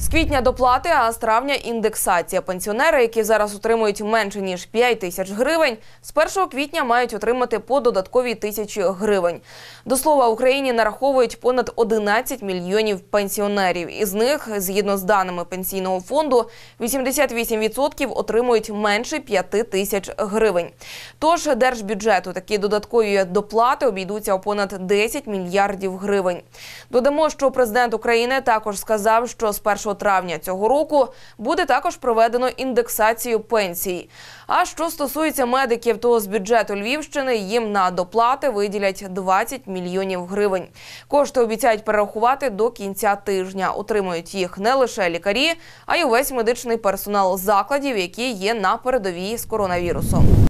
З квітня доплати, а з травня індексація. Пенсіонери, які зараз отримують менше ніж 5 тисяч гривень, з 1 квітня мають отримати по додатковій тисячі гривень. До слова, Україні нараховують понад 11 мільйонів пенсіонерів. Із них, згідно з даними пенсійного фонду, 88% отримують менше 5 тисяч гривень. Тож держбюджету такі додаткові доплати обійдуться у понад 10 мільярдів гривень. Додамо, що президент України також сказав, що з 1 1 травня цього року буде також проведено індексацію пенсій. А що стосується медиків, то з бюджету Львівщини їм на доплати виділять 20 мільйонів гривень. Кошти обіцяють перерахувати до кінця тижня. Отримують їх не лише лікарі, а й увесь медичний персонал закладів, які є на передовій з коронавірусом.